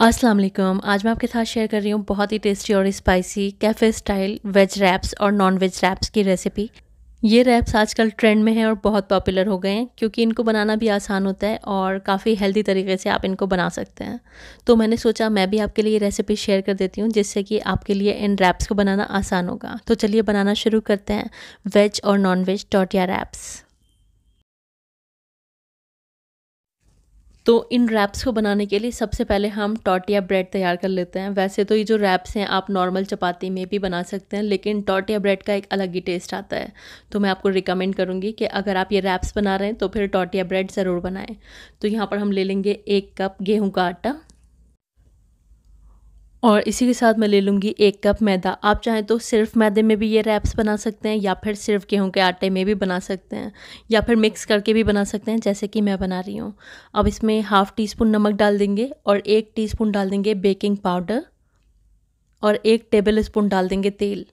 अस्सलाम वालेकुम आज मैं आपके साथ शेयर कर रही हूँ बहुत ही टेस्टी और spicy cafe style veg wraps और नॉन वेज रैप्स की रेसिपी ये रैप्स आजकल ट्रेंड में हैं और बहुत पॉपुलर हो गए हैं क्योंकि इनको बनाना भी आसान होता है और काफ़ी हेल्दी तरीके से आप इनको बना सकते हैं तो मैंने सोचा मैं भी आपके लिए रेसिपी शेयर कर देती हूँ जिससे कि आपके लिए इन रैप्स को बनाना आसान होगा तो चलिए बनाना शुरू करते हैं वेज और नॉन वेज टोटिया रैप्स तो इन रैप्स को बनाने के लिए सबसे पहले हम टॉटिया ब्रेड तैयार कर लेते हैं वैसे तो ये जो रैप्स हैं आप नॉर्मल चपाती में भी बना सकते हैं लेकिन टॉटिया ब्रेड का एक अलग ही टेस्ट आता है तो मैं आपको रिकमेंड करूँगी कि अगर आप ये रैप्स बना रहे हैं तो फिर टॉटिया ब्रेड ज़रूर बनाएं तो यहाँ पर हम ले लेंगे एक कप गेहूँ का आटा और इसी के साथ मैं ले लूँगी एक कप मैदा आप चाहें तो सिर्फ मैदे में भी ये रैप्स बना सकते हैं या फिर सिर्फ गेहूं के आटे में भी बना सकते हैं या फिर मिक्स करके भी बना सकते हैं जैसे कि मैं बना रही हूँ अब इसमें हाफ़ टी स्पून नमक डाल देंगे और एक टी स्पून डाल देंगे बेकिंग पाउडर और एक टेबल स्पून डाल देंगे तेल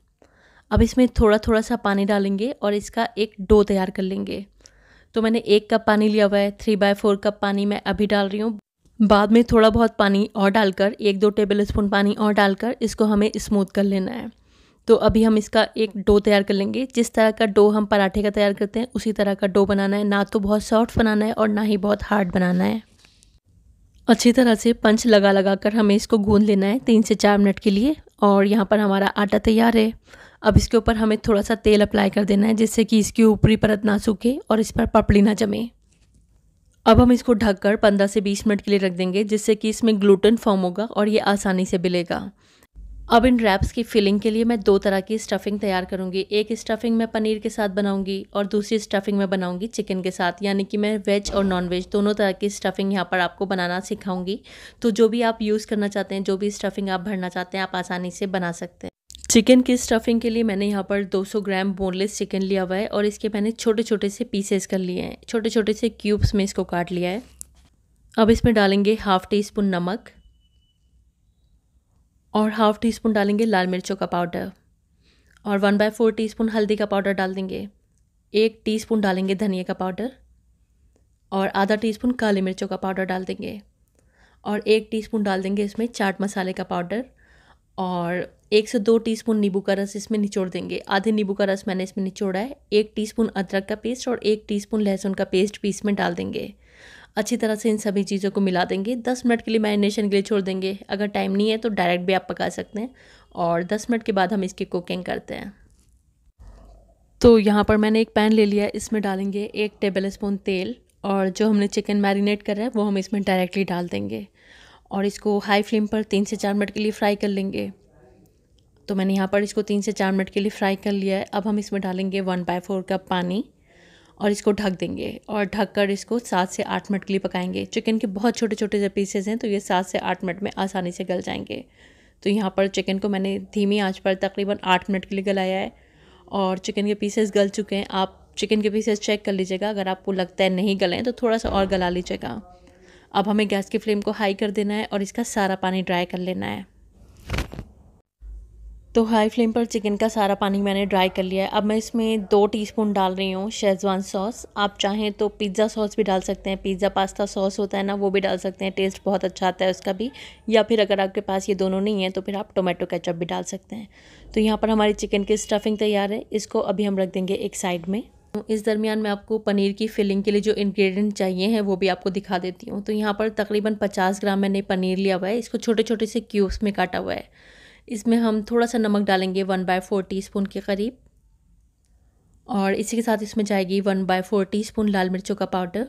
अब इसमें थोड़ा थोड़ा सा पानी डालेंगे और इसका एक डो तैयार कर लेंगे तो मैंने एक कप पानी लिया हुआ है थ्री बाय फोर कप पानी मैं अभी डाल रही हूँ बाद में थोड़ा बहुत पानी और डालकर एक दो टेबल स्पून पानी और डालकर इसको हमें स्मूथ कर लेना है तो अभी हम इसका एक डो तैयार कर लेंगे जिस तरह का डो हम पराठे का तैयार करते हैं उसी तरह का डो बनाना है ना तो बहुत सॉफ्ट बनाना है और ना ही बहुत हार्ड बनाना है अच्छी तरह से पंच लगा लगा कर हमें इसको गूंध लेना है तीन से चार मिनट के लिए और यहाँ पर हमारा आटा तैयार है अब इसके ऊपर हमें थोड़ा सा तेल अप्लाई कर देना है जिससे कि इसकी ऊपरी परत ना सूखे और इस पर पपड़ी ना जमे अब हम इसको ढककर 15 से 20 मिनट के लिए रख देंगे जिससे कि इसमें ग्लूटेन फॉर्म होगा और ये आसानी से बिलेगा अब इन रैप्स की फिलिंग के लिए मैं दो तरह की स्टफिंग तैयार करूँगी एक स्टफिंग मैं पनीर के साथ बनाऊँगी और दूसरी स्टफिंग मैं बनाऊँगी चिकन के साथ यानी कि मैं वेज और नॉन वेज दोनों तरह की स्टफिंग यहाँ पर आपको बनाना सिखाऊंगी तो जो भी आप यूज़ करना चाहते हैं जो भी स्टफिंग आप भरना चाहते हैं आप आसानी से बना सकते हैं चिकन की स्टफिंग के लिए मैंने यहाँ पर 200 ग्राम बोनलेस चिकन लिया हुआ है और इसके मैंने छोटे छोटे से पीसेस कर लिए हैं छोटे छोटे से क्यूब्स में इसको काट लिया है अब इसमें डालेंगे हाफ़ टी स्पून नमक और हाफ़ टी स्पून डालेंगे लाल मिर्चों का पाउडर और one by four teaspoon हल्दी का पाउडर डाल देंगे एक टी स्पून डालेंगे धनिया का पाउडर और आधा टी स्पून काली मिर्चों का पाउडर डाल देंगे और एक टी स्पून डाल देंगे इसमें चाट मसाले का पाउडर और एक से दो टीस्पून नींबू का रस इसमें निचोड़ देंगे आधे नींबू का रस मैंने इसमें निचोड़ा है एक टीस्पून अदरक का पेस्ट और एक टीस्पून लहसुन का पेस्ट भी इसमें डाल देंगे अच्छी तरह से इन सभी चीज़ों को मिला देंगे दस मिनट के लिए मैरिनेशन के लिए छोड़ देंगे अगर टाइम नहीं है तो डायरेक्ट भी आप पका सकते हैं और दस मिनट के बाद हम इसकी कुकिंग करते हैं तो यहाँ पर मैंने एक पैन ले लिया इसमें डालेंगे एक टेबल स्पून तेल और जो हमने चिकन मैरिनेट करा है वो हम इसमें डायरेक्टली डाल देंगे और इसको हाई फ्लेम पर तीन से चार मिनट के लिए फ्राई कर लेंगे तो मैंने यहाँ पर इसको तीन से चार मिनट के लिए फ्राई कर लिया है अब हम इसमें डालेंगे वन बाय फोर कप पानी और इसको ढक देंगे और ढक कर इसको सात से आठ मिनट के लिए पकाएंगे चिकन के बहुत छोटे छोटे जो पीसेज हैं तो ये सात से आठ मिनट में आसानी से गल जाएंगे तो यहाँ पर चिकन को मैंने धीमी आँच पर तकरीबन आठ मिनट के लिए गलाया है और चिकन के पीसेस गल चुके हैं आप चिकन के पीसेस चेक कर लीजिएगा अगर आपको लगता है नहीं गलें तो थोड़ा सा और गला लीजिएगा अब हमें गैस की फ्लेम को हाई कर देना है और इसका सारा पानी ड्राई कर लेना है तो हाई फ्लेम पर चिकन का सारा पानी मैंने ड्राई कर लिया है अब मैं इसमें दो टीस्पून डाल रही हूँ शेजवान सॉस आप चाहें तो पिज़्ज़ा सॉस भी डाल सकते हैं पिज़्ज़ा पास्ता सॉस होता है ना वो भी डाल सकते हैं टेस्ट बहुत अच्छा आता है उसका भी या फिर अगर आपके पास ये दोनों नहीं है तो फिर आप टोमेटो कैचअप भी डाल सकते हैं तो यहाँ पर हमारी चिकन की स्टफिंग तैयार है इसको अभी हम रख देंगे एक साइड में इस दरमियान मैं आपको पनीर की फिलिंग के लिए जो इंग्रेडिएंट चाहिए हैं वो भी आपको दिखा देती हूँ तो यहाँ पर तकरीबन 50 ग्राम मैंने पनीर लिया हुआ है इसको छोटे छोटे से क्यूब्स में काटा हुआ है इसमें हम थोड़ा सा नमक डालेंगे वन बाय फोर टी के करीब और इसी के साथ इसमें जाएगी वन बाय फोर टी लाल मिर्चों का पाउडर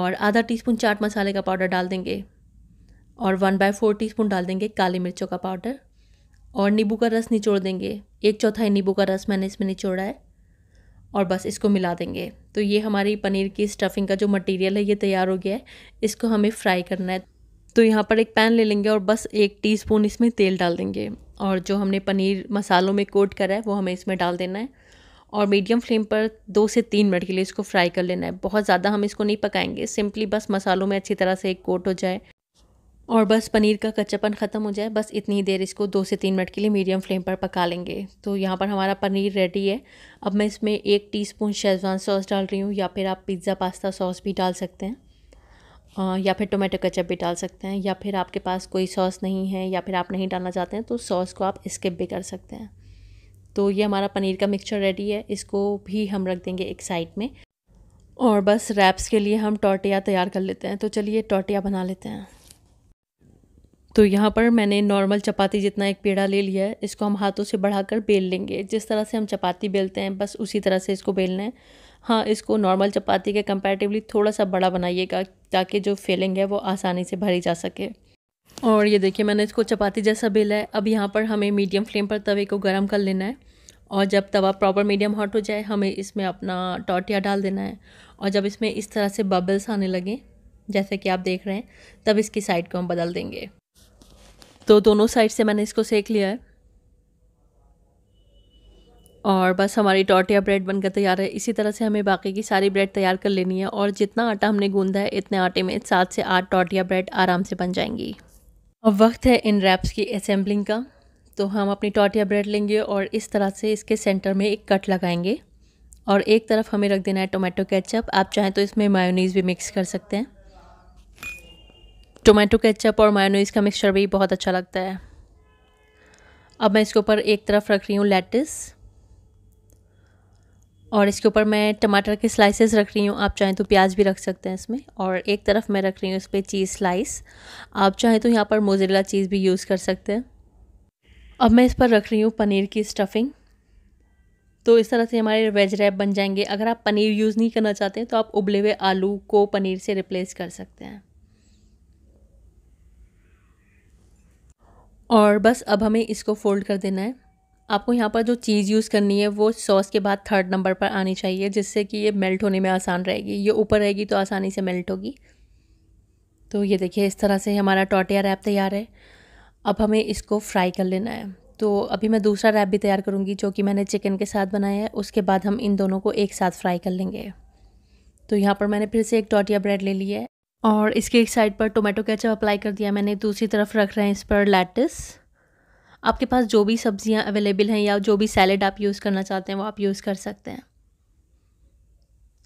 और आधा स्पून चाट मसाले का पाउडर डाल देंगे और वन बाय फोर टी डाल देंगे काली मिर्चों का पाउडर और नींबू का रस निचोड़ देंगे एक चौथाई नींबू का रस मैंने इसमें निचोड़ा है और बस इसको मिला देंगे तो ये हमारी पनीर की स्टफिंग का जो मटेरियल है ये तैयार हो गया है इसको हमें फ्राई करना है तो यहाँ पर एक पैन ले लेंगे और बस एक टीस्पून इसमें तेल डाल देंगे और जो हमने पनीर मसालों में कोट करा है वो हमें इसमें डाल देना है और मीडियम फ्लेम पर दो से तीन मिनट के लिए इसको फ्राई कर लेना है बहुत ज़्यादा हम इसको नहीं पकाएंगे सिंपली बस मसालों में अच्छी तरह से एक कोट हो जाए और बस पनीर का कच्चापन ख़त्म हो जाए बस इतनी ही देर इसको दो से तीन मिनट के लिए मीडियम फ्लेम पर पका लेंगे तो यहाँ पर हमारा पनीर रेडी है अब मैं इसमें एक टीस्पून शेजवान सॉस डाल रही हूँ या फिर आप पिज़्ज़ा पास्ता सॉस भी डाल सकते हैं या फिर टोमेटो कचप भी डाल सकते हैं या फिर आपके पास कोई सॉस नहीं है या फिर आप नहीं डालना चाहते हैं तो सॉस को आप स्किप भी कर सकते हैं तो ये हमारा पनीर का मिक्सचर रेडी है इसको भी हम रख देंगे एक साइड में और बस रैप्स के लिए हम टोटिया तैयार कर लेते हैं तो चलिए टोटिया बना लेते हैं तो यहाँ पर मैंने नॉर्मल चपाती जितना एक पेड़ा ले लिया है इसको हम हाथों से बढ़ाकर बेल लेंगे जिस तरह से हम चपाती बेलते हैं बस उसी तरह से इसको बेलना है हाँ इसको नॉर्मल चपाती के कंपैरेटिवली थोड़ा सा बड़ा बनाइएगा ताकि जो फेलिंग है वो आसानी से भरी जा सके और ये देखिए मैंने इसको चपाती जैसा बेला है अब यहाँ पर हमें मीडियम फ्लेम पर तवे को गर्म कर लेना है और जब तवा प्रॉपर मीडियम हॉट हो जाए हमें इसमें अपना टॉटिया डाल देना है और जब इसमें इस तरह से बबल्स आने लगें जैसे कि आप देख रहे हैं तब इसकी साइड को हम बदल देंगे तो दोनों साइड से मैंने इसको सेक लिया है और बस हमारी टोटिया ब्रेड बनकर तैयार है इसी तरह से हमें बाकी की सारी ब्रेड तैयार कर लेनी है और जितना आटा हमने गूंदा है इतने आटे में सात से आठ टोटिया ब्रेड आराम से बन जाएंगी अब वक्त है इन रैप्स की असेंबलिंग का तो हम अपनी टोटिया ब्रेड लेंगे और इस तरह से इसके सेंटर में एक कट लगाएंगे और एक तरफ हमें रख देना है टोमेटो केचप आप चाहें तो इसमें मायोनीज़ भी मिक्स कर सकते हैं टोमेटो केचप और मायोनीज का मिक्सचर भी बहुत अच्छा लगता है अब मैं इसके ऊपर एक तरफ रख रही हूँ लेटिस और इसके ऊपर मैं टमाटर के स्लाइसेस रख रही हूँ आप चाहें तो प्याज भी रख सकते हैं इसमें और एक तरफ मैं रख रही हूँ इस पर चीज़ स्लाइस आप चाहें तो यहाँ पर मोजरेला चीज़ भी यूज़ कर सकते हैं अब मैं इस पर रख रही हूँ पनीर की स्टफिंग तो इस तरह से हमारे वेज रैप बन जाएंगे अगर आप पनीर यूज़ नहीं करना चाहते तो आप उबले हुए आलू को पनीर से रिप्लेस कर सकते हैं और बस अब हमें इसको फोल्ड कर देना है आपको यहाँ पर जो चीज़ यूज़ करनी है वो सॉस के बाद थर्ड नंबर पर आनी चाहिए जिससे कि ये मेल्ट होने में आसान रहेगी ये ऊपर रहेगी तो आसानी से मेल्ट होगी तो ये देखिए इस तरह से हमारा टोटिया रैप तैयार है अब हमें इसको फ्राई कर लेना है तो अभी मैं दूसरा रैप भी तैयार करूँगी जो कि मैंने चिकन के साथ बनाया है उसके बाद हम इन दोनों को एक साथ फ्राई कर लेंगे तो यहाँ पर मैंने फिर से एक टोटिया ब्रेड ले लिया है और इसके एक साइड पर टोमेटो केचप अप्लाई कर दिया मैंने दूसरी तरफ रख रहे हैं इस पर लेटस आपके पास जो भी सब्जियां अवेलेबल हैं या जो भी सैलड आप यूज़ करना चाहते हैं वो आप यूज़ कर सकते हैं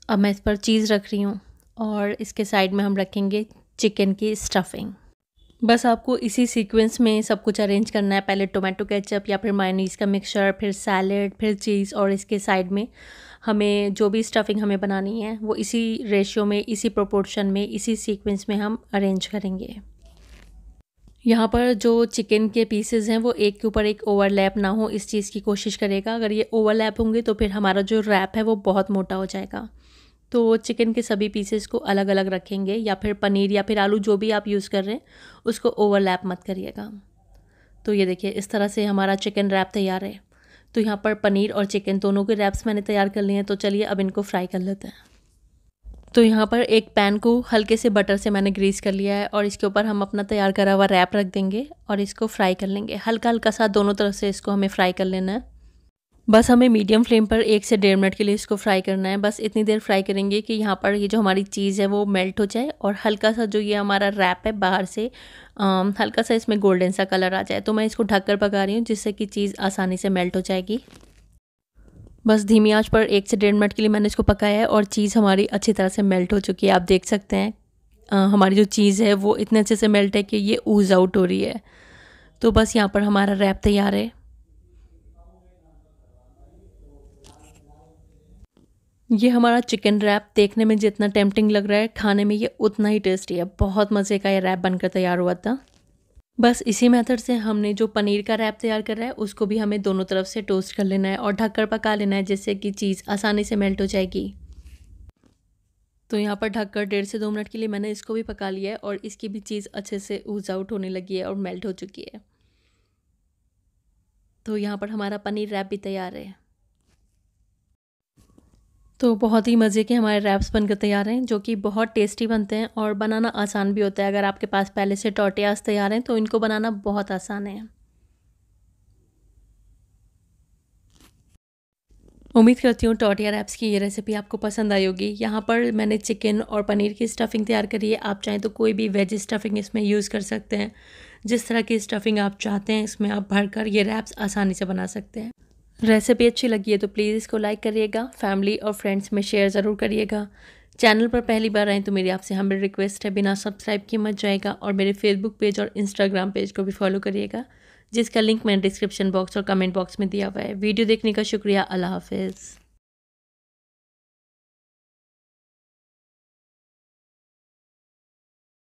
अब मैं इस पर चीज़ रख रही हूँ और इसके साइड में हम रखेंगे चिकन की स्टफिंग बस आपको इसी सीक्वेंस में सब कुछ अरेंज करना है पहले टोमेटो केचप या फिर मायनीज का मिक्सचर फिर सैलड फिर चीज़ और इसके साइड में हमें जो भी स्टफ़िंग हमें बनानी है वो इसी रेशियो में इसी प्रोपोर्शन में इसी सीक्वेंस में हम अरेंज करेंगे यहाँ पर जो चिकन के पीसेज हैं वो एक के ऊपर एक ओवरलैप ना हो इस चीज़ की कोशिश करेगा अगर ये ओवरलैप होंगे तो फिर हमारा जो रैप है वो बहुत मोटा हो जाएगा तो चिकन के सभी पीसेस को अलग अलग रखेंगे या फिर पनीर या फिर आलू जो भी आप यूज़ कर रहे हैं उसको ओवरलैप मत करिएगा तो ये देखिए इस तरह से हमारा चिकन रैप तैयार है तो यहाँ पर पनीर और चिकन दोनों के रैप्स मैंने तैयार कर लिए हैं तो चलिए अब इनको फ्राई कर लेते हैं तो यहाँ पर एक पैन को हल्के से बटर से मैंने ग्रीस कर लिया है और इसके ऊपर हम अपना तैयार करा हुआ रैप रख देंगे और इसको फ्राई कर लेंगे हल्का हल्का सा दोनों तरफ से इसको हमें फ्राई कर लेना है बस हमें मीडियम फ्लेम पर एक से डेढ़ मिनट के लिए इसको फ्राई करना है बस इतनी देर फ्राई करेंगे कि यहाँ पर ये जो हमारी चीज़ है वो मेल्ट हो जाए और हल्का सा जो ये हमारा रैप है बाहर से आ, हल्का सा इसमें गोल्डन सा कलर आ जाए तो मैं इसको ढककर पका रही हूँ जिससे कि चीज़ आसानी से मेल्ट हो जाएगी बस धीमी आँच पर एक से डेढ़ मिनट के लिए मैंने इसको पकाया है और चीज़ हमारी अच्छी तरह से मेल्ट हो चुकी है आप देख सकते हैं आ, हमारी जो चीज़ है वो इतने अच्छे से मेल्ट है कि ये ऊज आउट हो रही है तो बस यहाँ पर हमारा रैप तैयार है ये हमारा चिकन रैप देखने में जितना टेम्पटिंग लग रहा है खाने में ये उतना ही टेस्टी है बहुत मज़े का ये रैप बनकर तैयार हुआ था बस इसी मेथड से हमने जो पनीर का रैप तैयार कर रहा है उसको भी हमें दोनों तरफ से टोस्ट कर लेना है और ढककर पका लेना है जिससे कि चीज़ आसानी से मेल्ट हो जाएगी तो यहाँ पर ढककर डेढ़ से दो मिनट के लिए मैंने इसको भी पका लिया है और इसकी भी चीज़ अच्छे से ऊज आउट होने लगी है और मेल्ट हो चुकी है तो यहाँ पर हमारा पनीर रैप भी तैयार है तो बहुत ही मज़े के हमारे रैप्स बनकर तैयार हैं जो कि बहुत टेस्टी बनते हैं और बनाना आसान भी होता है अगर आपके पास पहले से टोटियाज तैयार हैं तो इनको बनाना बहुत आसान है उम्मीद करती हूँ टोटिया रैप्स की ये रेसिपी आपको पसंद आई होगी यहाँ पर मैंने चिकन और पनीर की स्टफिंग तैयार करी है आप चाहें तो कोई भी वेज स्टफिंग इसमें यूज़ कर सकते हैं जिस तरह की स्टफिंग आप चाहते हैं इसमें आप भरकर ये रैप्स आसानी से बना सकते हैं रेसिपी अच्छी लगी है तो प्लीज़ इसको लाइक करिएगा फैमिली और फ्रेंड्स में शेयर ज़रूर करिएगा चैनल पर पहली बार आएँ तो मेरी आपसे हम रिक्वेस्ट है बिना सब्सक्राइब किए मत जाएगा और मेरे फेसबुक पेज और इंस्टाग्राम पेज को भी फॉलो करिएगा जिसका लिंक मैंने डिस्क्रिप्शन बॉक्स और कमेंट बॉक्स में दिया हुआ है वीडियो देखने का शुक्रिया अल्लाह हाफिज़